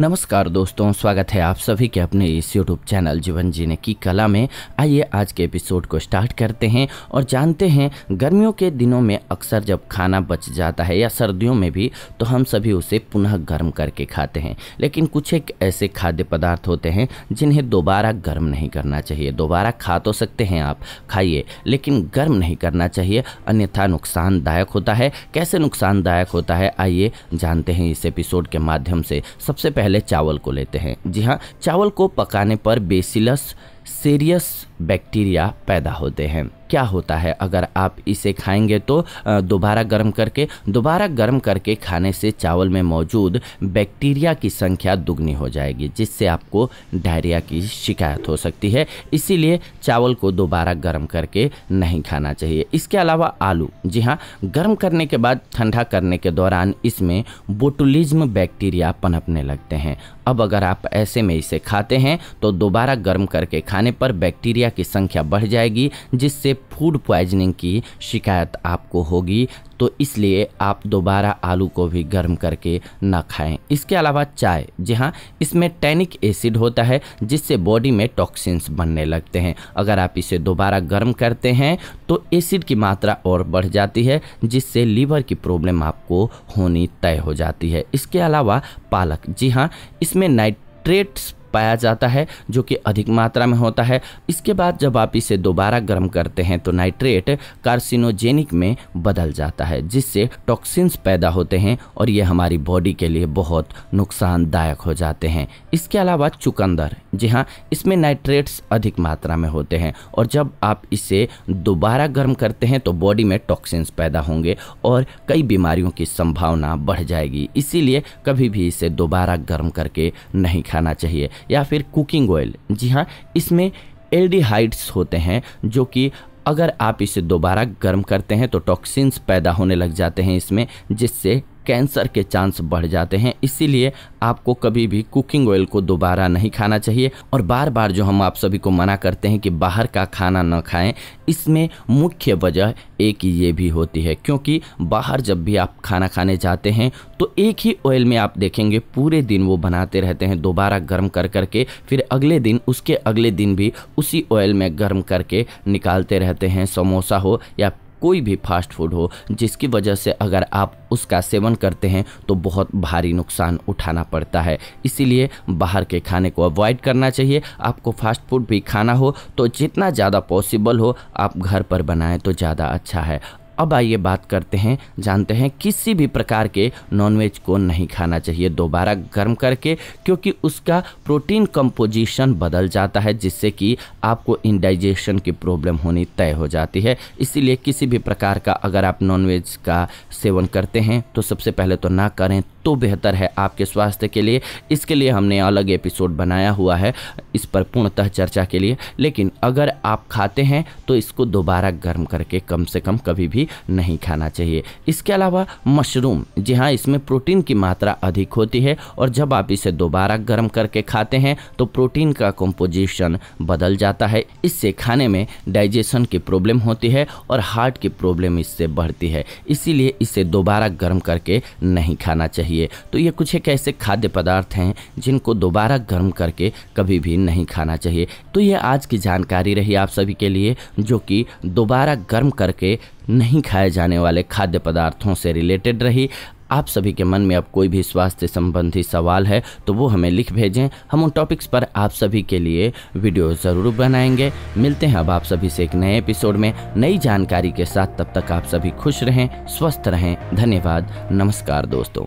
नमस्कार दोस्तों स्वागत है आप सभी के अपने इस यूट्यूब चैनल जीवन जीने की कला में आइए आज के एपिसोड को स्टार्ट करते हैं और जानते हैं गर्मियों के दिनों में अक्सर जब खाना बच जाता है या सर्दियों में भी तो हम सभी उसे पुनः गर्म करके खाते हैं लेकिन कुछ एक ऐसे खाद्य पदार्थ होते हैं जिन्हें दोबारा गर्म नहीं करना चाहिए दोबारा खा तो सकते हैं आप खाइए लेकिन गर्म नहीं करना चाहिए अन्यथा नुकसानदायक होता है कैसे नुकसानदायक होता है आइए जानते हैं इस एपिसोड के माध्यम से सबसे पहले पहले चावल को लेते हैं जी हाँ चावल को पकाने पर बेसिलस सीरियस बैक्टीरिया पैदा होते हैं क्या होता है अगर आप इसे खाएंगे तो दोबारा गर्म करके दोबारा गर्म करके खाने से चावल में मौजूद बैक्टीरिया की संख्या दुगनी हो जाएगी जिससे आपको डायरिया की शिकायत हो सकती है इसीलिए चावल को दोबारा गर्म करके नहीं खाना चाहिए इसके अलावा आलू जी हाँ गर्म करने के बाद ठंडा करने के दौरान इसमें बोटुलिज्म बैक्टीरिया पनपने लगते हैं अब अगर आप ऐसे में इसे खाते हैं तो दोबारा गर्म करके खाने पर बैक्टीरिया की संख्या बढ़ जाएगी जिससे फूड प्वाइजनिंग की शिकायत आपको होगी तो इसलिए आप दोबारा आलू को भी गर्म करके ना खाएं इसके अलावा चाय जी हाँ इसमें टैनिक एसिड होता है जिससे बॉडी में टॉक्सिन्स बनने लगते हैं अगर आप इसे दोबारा गर्म करते हैं तो एसिड की मात्रा और बढ़ जाती है जिससे लीवर की प्रॉब्लम आपको होनी तय हो जाती है इसके अलावा पालक जी हाँ इसमें नाइट्रेट्स पाया जाता है जो कि अधिक मात्रा में होता है इसके बाद जब आप इसे दोबारा गर्म करते हैं तो नाइट्रेट कार्सिनोजेनिक में बदल जाता है जिससे टॉक्सिन्स पैदा होते हैं और ये हमारी बॉडी के लिए बहुत नुकसानदायक हो जाते हैं इसके अलावा चुकंदर जी हाँ इसमें नाइट्रेट्स अधिक मात्रा में होते हैं और जब आप इसे दोबारा गर्म करते हैं तो बॉडी में टॉक्सिन्स पैदा होंगे और कई बीमारियों की संभावना बढ़ जाएगी इसीलिए कभी भी इसे दोबारा गर्म करके नहीं खाना चाहिए या फिर कुकिंग ऑयल जी हाँ इसमें एल्डिहाइड्स होते हैं जो कि अगर आप इसे दोबारा गर्म करते हैं तो टॉक्सिन्स पैदा होने लग जाते हैं इसमें जिससे कैंसर के चांस बढ़ जाते हैं इसीलिए आपको कभी भी कुकिंग ऑयल को दोबारा नहीं खाना चाहिए और बार बार जो हम आप सभी को मना करते हैं कि बाहर का खाना न खाएं इसमें मुख्य वजह एक ये भी होती है क्योंकि बाहर जब भी आप खाना खाने जाते हैं तो एक ही ऑयल में आप देखेंगे पूरे दिन वो बनाते रहते हैं दोबारा गर्म कर करके फिर अगले दिन उसके अगले दिन भी उसी ऑयल में गर्म करके निकालते रहते हैं समोसा हो या कोई भी फास्ट फूड हो जिसकी वजह से अगर आप उसका सेवन करते हैं तो बहुत भारी नुकसान उठाना पड़ता है इसीलिए बाहर के खाने को अवॉइड करना चाहिए आपको फास्ट फूड भी खाना हो तो जितना ज़्यादा पॉसिबल हो आप घर पर बनाएं तो ज़्यादा अच्छा है अब आइए बात करते हैं जानते हैं किसी भी प्रकार के नॉनवेज को नहीं खाना चाहिए दोबारा गर्म करके क्योंकि उसका प्रोटीन कंपोजिशन बदल जाता है जिससे कि आपको इनडाइजेशन की प्रॉब्लम होनी तय हो जाती है इसीलिए किसी भी प्रकार का अगर आप नॉनवेज का सेवन करते हैं तो सबसे पहले तो ना करें तो बेहतर है आपके स्वास्थ्य के लिए इसके लिए हमने अलग एपिसोड बनाया हुआ है इस पर पूर्णतः चर्चा के लिए लेकिन अगर आप खाते हैं तो इसको दोबारा गर्म करके कम से कम कभी भी नहीं खाना चाहिए इसके अलावा मशरूम जी हाँ इसमें प्रोटीन की मात्रा अधिक होती है और जब आप इसे दोबारा गर्म करके खाते हैं तो प्रोटीन का कंपोजिशन बदल जाता है इससे खाने में डाइजेशन की प्रॉब्लम होती है और हार्ट की प्रॉब्लम इससे बढ़ती है इसीलिए इसे दोबारा गर्म करके नहीं खाना चाहिए लिए तो ये कुछ एक ऐसे खाद्य पदार्थ हैं जिनको दोबारा गर्म करके कभी भी नहीं खाना चाहिए तो ये आज की जानकारी रही आप सभी के लिए जो कि दोबारा गर्म करके नहीं खाए जाने वाले खाद्य पदार्थों से रिलेटेड रही आप सभी के मन में अब कोई भी स्वास्थ्य संबंधी सवाल है तो वो हमें लिख भेजें हम उन टॉपिक्स पर आप सभी के लिए वीडियो ज़रूर बनाएंगे मिलते हैं अब आप सभी से एक नए एपिसोड में नई जानकारी के साथ तब तक आप सभी खुश रहें स्वस्थ रहें धन्यवाद नमस्कार दोस्तों